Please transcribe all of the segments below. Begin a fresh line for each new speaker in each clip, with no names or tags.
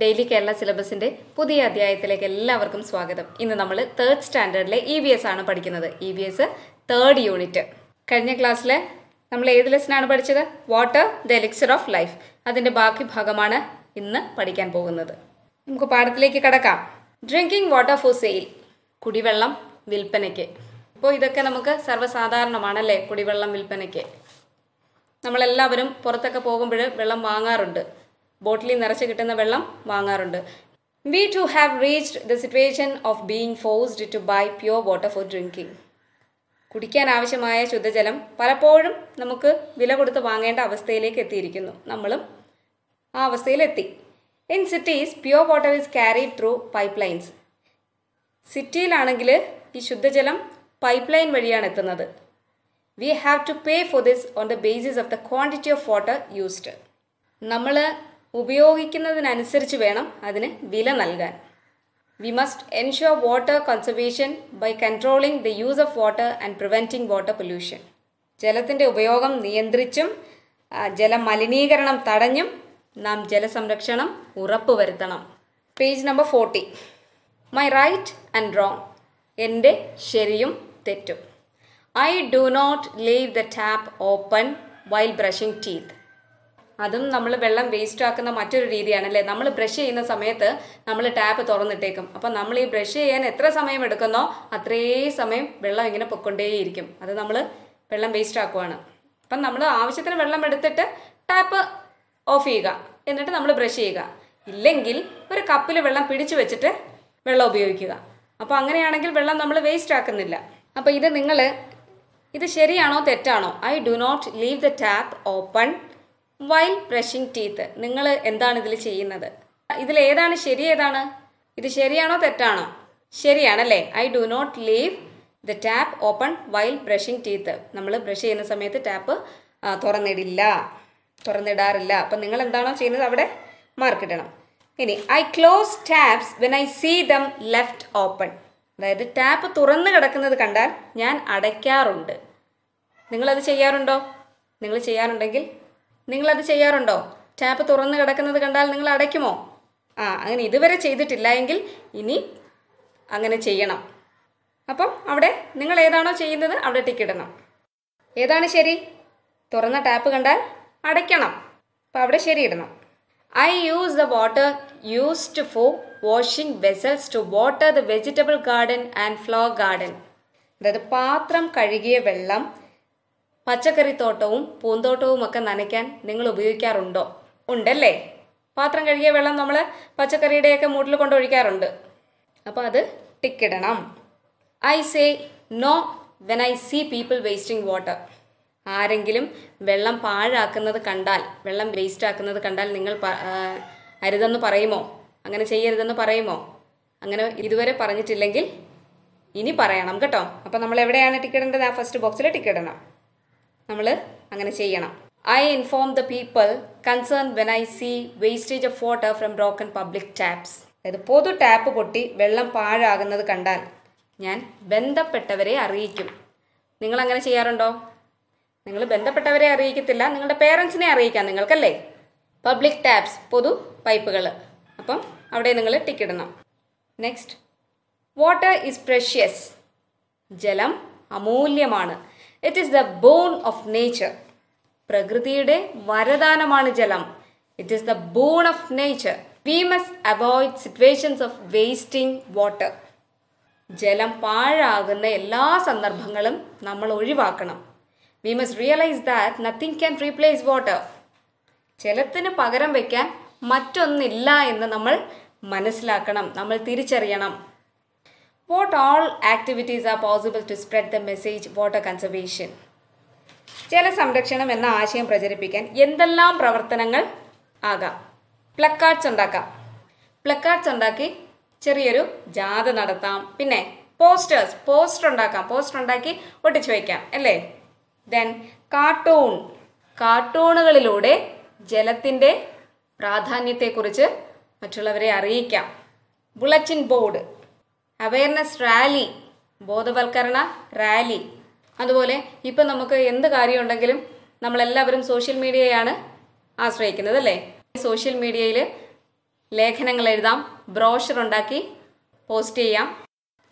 daily Kerala സിലബസിന്റെ പുതിയ അധ്യായത്തിലേക്ക് എല്ലാവർക്കും സ്വാഗതം ഇന്ന് നമ്മൾ തേർഡ് സ്റ്റാൻഡേർഡിലെ ഇ വി എസ് ആണ് പഠിക്കുന്നത് E V S third unit കഴിഞ്ഞ ക്ലാസ്സിൽ നമ്മൾ ഏത് ലെസനാണ് പഠിച്ചത് water the elixir of life അതിന്റെ ബാക്കി ഭാഗമാണ് ഇന്ന് പഠിക്കാൻ പോകുന്നത് നമുക്ക് പാഠത്തിലേക്ക് കടക്കാം ഡ്രിങ്കിങ് വാട്ടർ ഫോർ സെയിൽ കുടിവെള്ളം വിൽപ്പനയ്ക്ക് ഇപ്പോൾ ഇതൊക്കെ നമുക്ക് സർവ്വസാധാരണമാണല്ലേ കുടിവെള്ളം വിൽപ്പനയ്ക്ക് നമ്മളെല്ലാവരും പുറത്തൊക്കെ പോകുമ്പോൾ വെള്ളം വാങ്ങാറുണ്ട് ബോട്ടിലിൽ നിറച്ച് കിട്ടുന്ന വെള്ളം വാങ്ങാറുണ്ട് we too have reached the situation of being forced to buy pure water for drinking കുടിക്കാൻ ആവശ്യമായ ശുദ്ധജലം പലപ്പോഴും നമുക്ക് വില കൊടുത്ത് വാങ്ങേണ്ട അവസ്ഥയിലേക്ക് എത്തിയിരിക്കുന്നു നമ്മളും ആ അവസ്ഥയിലെത്തി in cities pure water is carry through pipe lines സിറ്റിയിലാണെങ്കിൽ ഈ ശുദ്ധജലം പൈപ്പ് ലൈൻ വഴിയാണ് എത്തുന്നത് we have to pay for this on the basis of the quantity of water used നമ്മൾ ഉപയോഗിക്കുന്നതിനനുസരിച്ച് വേണം അതിന് വില നൽകാൻ we must ensure water conservation by controlling the use of water and preventing water pollution ജലത്തിൻ്റെ ഉപയോഗം നിയന്ത്രിച്ചും ജലമലിനീകരണം തടഞ്ഞും നാം ജലസംരക്ഷണം ഉറപ്പുവരുത്തണം page number forty my right and wrong എൻ്റെ ശരിയും തെറ്റും I do not leave the tap open while brushing teeth അതും നമ്മൾ വെള്ളം വേസ്റ്റ് ആക്കുന്ന മറ്റൊരു രീതിയാണ് അല്ലേ നമ്മൾ ബ്രഷ് ചെയ്യുന്ന സമയത്ത് നമ്മൾ ടാപ്പ് തുറന്നിട്ടേക്കും അപ്പം നമ്മൾ ഈ ബ്രഷ് ചെയ്യാൻ എത്ര സമയം എടുക്കുന്നോ അത്രേ സമയം വെള്ളം ഇങ്ങനെ പൊക്കൊണ്ടേയിരിക്കും അത് നമ്മൾ വെള്ളം വേസ്റ്റ് ആക്കുവാണ് അപ്പം നമ്മൾ ആവശ്യത്തിന് വെള്ളം എടുത്തിട്ട് ടാപ്പ് ഓഫ് ചെയ്യുക എന്നിട്ട് നമ്മൾ ബ്രഷ് ചെയ്യുക ഇല്ലെങ്കിൽ ഒരു കപ്പിൽ വെള്ളം പിടിച്ചു വെച്ചിട്ട് വെള്ളം ഉപയോഗിക്കുക അപ്പോൾ അങ്ങനെയാണെങ്കിൽ വെള്ളം നമ്മൾ വേസ്റ്റ് ആക്കുന്നില്ല അപ്പോൾ ഇത് നിങ്ങൾ ഇത് ശരിയാണോ തെറ്റാണോ I do not leave the tap open while brushing teeth നിങ്ങൾ എന്താണ് ഇതിൽ ചെയ്യുന്നത് ഇതിൽ ഏതാണ് ശരി ഏതാണ് ഇത് ശരിയാണോ തെറ്റാണോ ശരിയാണല്ലേ I do not leave the tap open while brushing teeth നമ്മൾ ബ്രഷ് ചെയ്യുന്ന സമയത്ത് ടാപ്പ് തുറന്നിടില്ല തുറന്നിടാറില്ല അപ്പം നിങ്ങൾ എന്താണോ ചെയ്യുന്നത് അവിടെ മാർക്ക് ഇടണം ഇനി I close taps when I see them left open അതായത് ടാപ്പ് തുറന്നു കിടക്കുന്നത് കണ്ടാൽ ഞാൻ അടയ്ക്കാറുണ്ട് നിങ്ങളത് ചെയ്യാറുണ്ടോ നിങ്ങൾ ചെയ്യാറുണ്ടെങ്കിൽ നിങ്ങളത് ചെയ്യാറുണ്ടോ ടാപ്പ് തുറന്ന് കിടക്കുന്നത് കണ്ടാൽ നിങ്ങൾ അടയ്ക്കുമോ ആ അങ്ങനെ ഇതുവരെ ചെയ്തിട്ടില്ല എങ്കിൽ ഇനി അങ്ങനെ ചെയ്യണം അപ്പം അവിടെ നിങ്ങൾ ഏതാണോ ചെയ്യുന്നത് അവിടെ ടിക്കിടണം ഇടണം ഏതാണ് ശരി തുറന്ന ടാപ്പ് കണ്ടാൽ അടയ്ക്കണം അപ്പം അവിടെ ശരി ഇടണം I use the water used for washing vessels to water the vegetable garden and flower garden അതായത് പാത്രം കഴുകിയ വെള്ളം പച്ചക്കറിത്തോട്ടവും പൂന്തോട്ടവും ഒക്കെ നനയ്ക്കാൻ നിങ്ങൾ ഉപയോഗിക്കാറുണ്ടോ ഉണ്ടല്ലേ പാത്രം കഴുകിയ വെള്ളം നമ്മൾ പച്ചക്കറിയുടെയൊക്കെ മൂട്ടിൽ കൊണ്ട് ഒഴിക്കാറുണ്ട് അപ്പോൾ അത് ടിക്കിടണം I say no when I see people wasting water ആരെങ്കിലും വെള്ളം പാഴാക്കുന്നത് കണ്ടാൽ വെള്ളം വേസ്റ്റ് ആക്കുന്നത് കണ്ടാൽ നിങ്ങൾ അരുതെന്ന് പറയുമോ അങ്ങനെ ചെയ്യരുതെന്ന് പറയുമോ അങ്ങനെ ഇതുവരെ പറഞ്ഞിട്ടില്ലെങ്കിൽ ഇനി പറയണം കേട്ടോ അപ്പം നമ്മൾ എവിടെയാണ് ടിക്കറ്റ് ആ ഫസ്റ്റ് ബോക്സിൽ ടിക്കറ്റ് ഇടണം നമ്മൾ അങ്ങനെ ചെയ്യണം I inform the people concern when I see wastage of water from broken public taps അതായത് പൊതു ടാപ്പ് പൊട്ടി വെള്ളം പാഴാകുന്നത് കണ്ടാൽ ഞാൻ ബന്ധപ്പെട്ടവരെ അറിയിക്കും നിങ്ങൾ അങ്ങനെ ചെയ്യാറുണ്ടോ നിങ്ങൾ ബന്ധപ്പെട്ടവരെ അറിയിക്കത്തില്ല നിങ്ങളുടെ പേരൻസിനെ അറിയിക്കാം നിങ്ങൾക്കല്ലേ പബ്ലിക് ടാപ്സ് പൊതു പൈപ്പുകൾ അപ്പം അവിടെ നിങ്ങൾ ടിക്കിടണം നെക്സ്റ്റ് വാട്ടർ ഈസ് പ്രഷ്യസ് ജലം അമൂല്യമാണ് it is the boon of nature പ്രകൃതിയുടെ വരദാനമാണ് ജലം it is the boon of nature we must avoid situations of wasting water ജലം പാഴാകുന്ന എല്ലാ സന്ദർഭങ്ങളും നമ്മൾ ഒഴിവാക്കണം we must realise that nothing can replace water ജലത്തിന് പകരം വയ്ക്കാൻ മറ്റൊന്നില്ല എന്ന് നമ്മൾ മനസ്സിലാക്കണം നമ്മൾ തിരിച്ചറിയണം What activities activities possible to to the message water conservation ജല ജലസംരക്ഷണം എന്ന ആശയം പ്രചരിപ്പിക്കാൻ എന്തെല്ലാം പ്രവർത്തനങ്ങൾ ആകാം പ്ലക്കാർഡ്സ് ഉണ്ടാക്കാം പ്ലക്കാർഡ്സ് ഉണ്ടാക്കി ചെറിയൊരു ജാഥ നടത്താം പിന്നെ പോസ്റ്റേഴ്സ് പോസ്റ്റർ ഉണ്ടാക്കാം പോസ്റ്റർ ഉണ്ടാക്കി ഒട്ടിച്ചു വയ്ക്കാം അല്ലേ ദെൻ കാർട്ടൂൺ കാർട്ടൂണുകളിലൂടെ ജലത്തിൻ്റെ പ്രാധാന്യത്തെക്കുറിച്ച് മറ്റുള്ളവരെ അറിയിക്കാം ബുള്ളറ്റിൻ ബോർഡ് അവയർനെസ് റാലി ബോധവൽക്കരണ റാലി അതുപോലെ ഇപ്പം നമുക്ക് എന്ത് കാര്യമുണ്ടെങ്കിലും നമ്മളെല്ലാവരും സോഷ്യൽ മീഡിയയാണ് ആശ്രയിക്കുന്നത് അല്ലേ സോഷ്യൽ മീഡിയയിൽ ലേഖനങ്ങൾ എഴുതാം ബ്രോഷർ ഉണ്ടാക്കി പോസ്റ്റ് ചെയ്യാം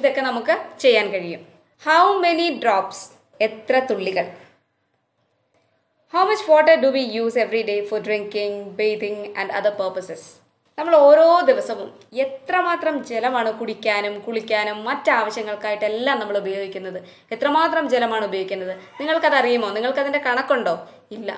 ഇതൊക്കെ നമുക്ക് ചെയ്യാൻ കഴിയും ഹൗ മെനി ഡ്രോപ്സ് എത്ര തുള്ളികൾ how much water do we use every day for drinking bathing and other purposes നമ്മൾ ഓരോ ദിവസവും എത്രമാത്രം ജലമാണ് കുടിക്കാനും കുളിക്കാനും മറ്റാവശ്യങ്ങൾക്കായിട്ടെല്ലാം നമ്മൾ ഉപയോഗിക്കുന്നത് എത്രമാത്രം ജലമാണ് ഉപയോഗിക്കുന്നത് നിങ്ങൾക്കതറിയുമോ നിങ്ങൾക്കതിൻ്റെ കണക്കുണ്ടോ ഇല്ല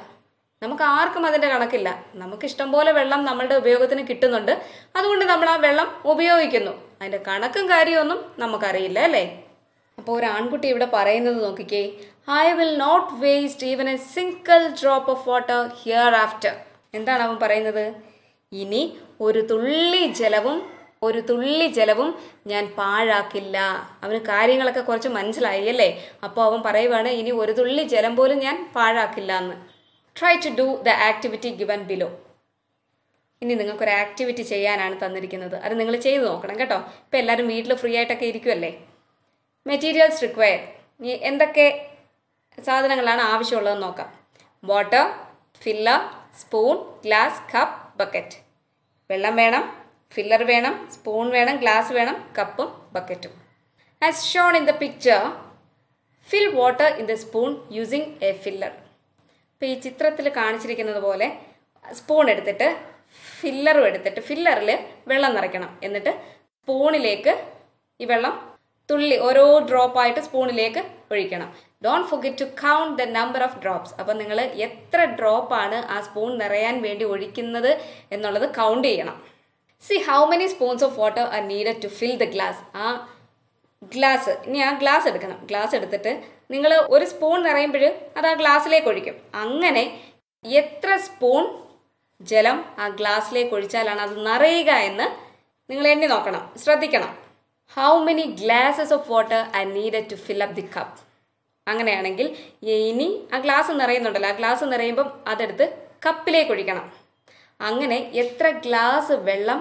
നമുക്ക് ആർക്കും അതിൻ്റെ കണക്കില്ല നമുക്ക് ഇഷ്ടം പോലെ വെള്ളം നമ്മളുടെ ഉപയോഗത്തിന് കിട്ടുന്നുണ്ട് അതുകൊണ്ട് നമ്മൾ ആ വെള്ളം ഉപയോഗിക്കുന്നു അതിൻ്റെ കണക്കും കാര്യമൊന്നും നമുക്കറിയില്ല അല്ലേ അപ്പോൾ ഒരു ആൺകുട്ടി ഇവിടെ പറയുന്നത് നോക്കിക്കേ I will not waste even a single drop of water hereafter എന്താണ് അവൻ പറയുന്നത് ഇനി ഒരു തുള്ളി ജലവും ഒരു തുള്ളി ജലവും ഞാൻ പാഴാക്കില്ല അവന് കാര്യങ്ങളൊക്കെ കുറച്ച് മനസ്സിലായി അല്ലേ അപ്പോൾ അവൻ പറയുവാണ് ഇനി ഒരു തുള്ളി ജലം പോലും ഞാൻ പാഴാക്കില്ല എന്ന് try to do the activity given below ഇനി നിങ്ങൾക്കൊരു ആക്ടിവിറ്റി ചെയ്യാനാണ് തന്നിരിക്കുന്നത് അത് നിങ്ങൾ ചെയ്തു നോക്കണം കേട്ടോ ഇപ്പം എല്ലാവരും വീട്ടിൽ ഫ്രീ ആയിട്ടൊക്കെ ഇരിക്കുമല്ലേ മെറ്റീരിയൽസ് റിക്വയർ ഇനി എന്തൊക്കെ സാധനങ്ങളാണ് ആവശ്യമുള്ളതെന്ന് നോക്കാം water filler spoon glass cup bucket വെള്ളം വേണം ഫില്ലർ വേണം സ്പൂൺ വേണം ഗ്ലാസ് വേണം കപ്പും ബക്കറ്റും as shown in the picture fill water in the spoon using a filler ഇപ്പം ഈ ചിത്രത്തിൽ കാണിച്ചിരിക്കുന്നത് പോലെ സ്പൂൺ എടുത്തിട്ട് ഫില്ലറും എടുത്തിട്ട് ഫില്ലറിൽ വെള്ളം നിറയ്ക്കണം എന്നിട്ട് സ്പൂണിലേക്ക് ഈ വെള്ളം തുള്ളി ഓരോ ഡ്രോപ്പായിട്ട് സ്പൂണിലേക്ക് ഒഴിക്കണം don't forget to count the number of drops അപ്പം നിങ്ങൾ എത്ര ഡ്രോപ്പാണ് ആ സ്പൂൺ നിറയാൻ വേണ്ടി ഒഴിക്കുന്നത് എന്നുള്ളത് കൗണ്ട് ചെയ്യണം see how many spoons of water are needed to fill the glass ആ ഗ്ലാസ് ഇനി ആ ഗ്ലാസ് എടുക്കണം ഗ്ലാസ് എടുത്തിട്ട് നിങ്ങൾ ഒരു സ്പൂൺ നിറയുമ്പോഴും അത് ആ ഗ്ലാസ്സിലേക്ക് ഒഴിക്കും അങ്ങനെ എത്ര സ്പൂൺ ജലം ആ ഗ്ലാസ്സിലേക്ക് ഒഴിച്ചാലാണ് അത് നിറയുക എന്ന് നിങ്ങൾ എണ്ണി നോക്കണം ശ്രദ്ധിക്കണം how many glasses of water I need to fill up the cup അങ്ങനെയാണെങ്കിൽ ഇനി ആ ഗ്ലാസ് നിറയുന്നുണ്ടല്ലോ ആ ഗ്ലാസ് നിറയുമ്പം അതെടുത്ത് കപ്പിലേക്ക് ഒഴിക്കണം അങ്ങനെ എത്ര ഗ്ലാസ് വെള്ളം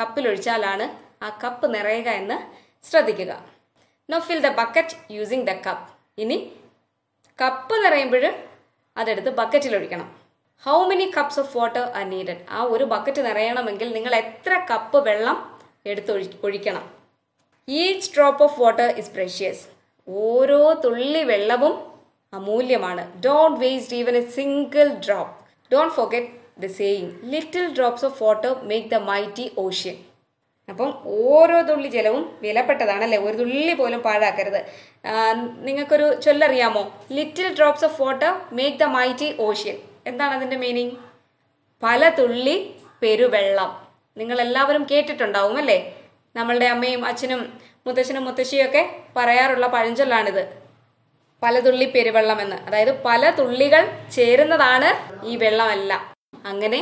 കപ്പിലൊഴിച്ചാലാണ് ആ കപ്പ് നിറയുക എന്ന് ശ്രദ്ധിക്കുക now fill the bucket using the cup ഇനി കപ്പ് നിറയുമ്പോൾ അതെടുത്ത് ബക്കറ്റിൽ ഒഴിക്കണം how many cups of water are needed ആ ഒരു ബക്കറ്റ് നിറയണമെങ്കിൽ നിങ്ങൾ എത്ര കപ്പ് വെള്ളം എടുത്ത് ഒഴിക്കണം each drop of water is precious ഓരോ തുള്ളി വെള്ളവും അമൂല്യമാണ് don't waste even a single drop don't forget the saying little drops of water make the mighty ocean അപ്പം ഓരോ തുള്ളി ജലവും വിലപ്പെട്ടതാണല്ലേ ഒരു തുള്ളി പോലും പാഴാക്കരുത് നിങ്ങൾക്കൊരു ചൊല്ലറിയാമോ little drops of water make the mighty ocean എന്താണ് അതിൻ്റെ മീനിങ് പല തുള്ളി പെരുവെള്ളം നിങ്ങളെല്ലാവരും കേട്ടിട്ടുണ്ടാവും അല്ലേ നമ്മളുടെ അമ്മയും അച്ഛനും മുത്തശ്ശനും മുത്തശ്ശിയൊക്കെ പറയാറുള്ള പഴഞ്ചൊല്ലാണിത് പലതുള്ളി എന്ന് അതായത് പല തുള്ളികൾ ചേരുന്നതാണ് ഈ വെള്ളമല്ല അങ്ങനെ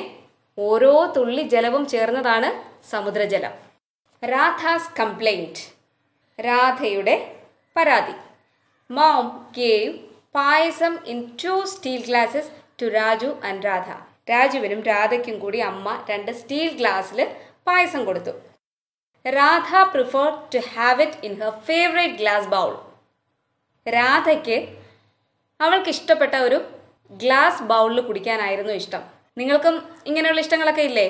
ഓരോ തുള്ളി ജലവും ചേർന്നതാണ് സമുദ്രജലം രാധാസ് കംപ്ലൈൻറ്റ് രാധയുടെ പരാതി mom gave payasam in two steel glasses to Raju and Radha രാജുവിനും രാധയ്ക്കും കൂടി അമ്മ രണ്ട് സ്റ്റീൽ ഗ്ലാസ്സിൽ പായസം കൊടുത്തു Radha prefer to have it in her favourite glass bowl രാധയ്ക്ക് അവൾക്ക് ഇഷ്ടപ്പെട്ട ഒരു ഗ്ലാസ് ബൗളിൽ കുടിക്കാനായിരുന്നു ഇഷ്ടം നിങ്ങൾക്കും ഇങ്ങനെയുള്ള ഇഷ്ടങ്ങളൊക്കെ ഇല്ലേ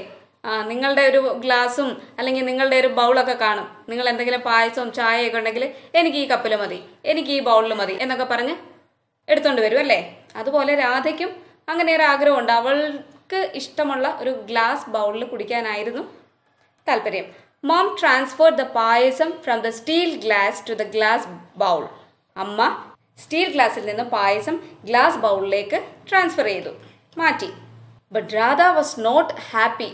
ആ നിങ്ങളുടെ ഒരു ഗ്ലാസും അല്ലെങ്കിൽ നിങ്ങളുടെ ഒരു ബൗളൊക്കെ കാണും നിങ്ങൾ എന്തെങ്കിലും പായസവും ചായയൊക്കെ ഉണ്ടെങ്കിൽ എനിക്ക് ഈ കപ്പിൽ മതി എനിക്ക് ഈ ബൗളിൽ മതി എന്നൊക്കെ പറഞ്ഞ് എടുത്തുകൊണ്ട് വരും അല്ലേ അതുപോലെ രാധയ്ക്കും അങ്ങനെ ഒരു ആഗ്രഹമുണ്ട് അവൾക്ക് ഇഷ്ടമുള്ള ഒരു ഗ്ലാസ് ബൗളിൽ കുടിക്കാനായിരുന്നു താല്പര്യം mom transferred the payasam from the steel glass to the glass bowl അമ്മ സ്റ്റീൽ ഗ്ലാസ്സിൽ നിന്ന് പായസം ഗ്ലാസ് ബൗളിലേക്ക് ട്രാൻസ്ഫർ ചെയ്തു മാറ്റി but Radha was not happy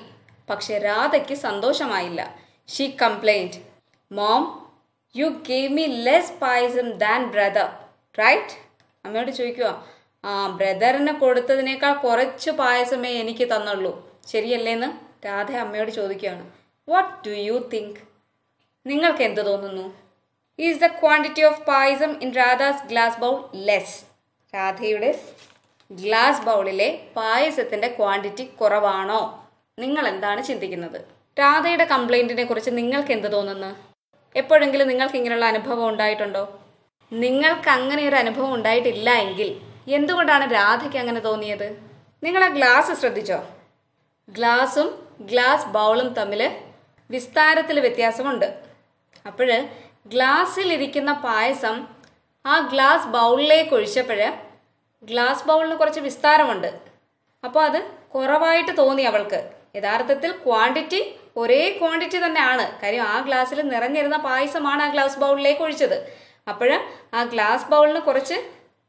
പക്ഷെ രാധയ്ക്ക് സന്തോഷമായില്ല she complaint mom you gave me less payasam than brother right അമ്മയോട് ചോദിക്കുക ആ ബ്രദറിന് കൊടുത്തതിനേക്കാൾ കുറച്ച് പായസമേ എനിക്ക് തന്നുള്ളൂ ശരിയല്ലേന്ന് രാധ അമ്മയോട് ചോദിക്കുകയാണ് വാട്ട് ഡു യു തിങ്ക് നിങ്ങൾക്ക് എന്ത് തോന്നുന്നു is the quantity of payasam in Radha's glass bowl less രാധയുടെ ഗ്ലാസ് ബൗളിലെ പായസത്തിൻ്റെ ക്വാണ്ടിറ്റി കുറവാണോ നിങ്ങൾ എന്താണ് ചിന്തിക്കുന്നത് രാധയുടെ കംപ്ലൈൻറ്റിനെ കുറിച്ച് നിങ്ങൾക്ക് എന്ത് തോന്നുന്നു എപ്പോഴെങ്കിലും നിങ്ങൾക്ക് ഇങ്ങനെയുള്ള അനുഭവം ഉണ്ടായിട്ടുണ്ടോ നിങ്ങൾക്ക് അങ്ങനെ ഒരു അനുഭവം ഉണ്ടായിട്ടില്ല എങ്കിൽ എന്തുകൊണ്ടാണ് രാധയ്ക്ക് അങ്ങനെ തോന്നിയത് നിങ്ങൾ ആ ഗ്ലാസ് ശ്രദ്ധിച്ചോ ഗ്ലാസും ഗ്ലാസ് ബൗളും തമ്മിൽ വിസ്താരത്തിൽ വ്യത്യാസമുണ്ട് അപ്പോൾ ഗ്ലാസ്സിലിരിക്കുന്ന പായസം ആ ഗ്ലാസ് ബൗളിലേക്ക് ഒഴിച്ചപ്പോൾ ഗ്ലാസ് ബൗളിന് കുറച്ച് വിസ്താരമുണ്ട് അപ്പോൾ അത് കുറവായിട്ട് തോന്നി അവൾക്ക് യഥാർത്ഥത്തിൽ ക്വാണ്ടിറ്റി ഒരേ ക്വാണ്ടിറ്റി തന്നെയാണ് കാര്യം ആ ഗ്ലാസ്സിൽ നിറഞ്ഞിരുന്ന പായസമാണ് ആ ഗ്ലാസ് ബൗളിലേക്ക് ഒഴിച്ചത് അപ്പോൾ ആ ഗ്ലാസ് ബൗളിന് കുറച്ച്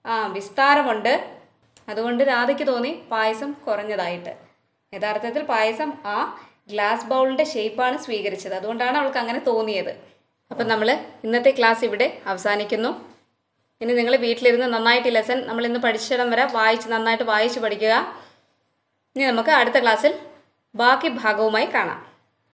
ആ വിസ്താരമുണ്ട് അതുകൊണ്ട് രാധയ്ക്ക് തോന്നി പായസം കുറഞ്ഞതായിട്ട് യഥാർത്ഥത്തിൽ പായസം ആ ഗ്ലാസ് ഷേപ്പ് ഷേപ്പാണ് സ്വീകരിച്ചത് അതുകൊണ്ടാണ് അവൾക്ക് അങ്ങനെ തോന്നിയത് അപ്പൊ നമ്മൾ ഇന്നത്തെ ക്ലാസ് ഇവിടെ അവസാനിക്കുന്നു ഇനി നിങ്ങൾ വീട്ടിലിരുന്ന് നന്നായിട്ട് ലെസൺ നമ്മൾ ഇന്ന് പഠിച്ചിടം വരെ വായിച്ച് നന്നായിട്ട് വായിച്ച് പഠിക്കുക ഇനി നമുക്ക് അടുത്ത ക്ലാസ്സിൽ ബാക്കി ഭാഗവുമായി കാണാം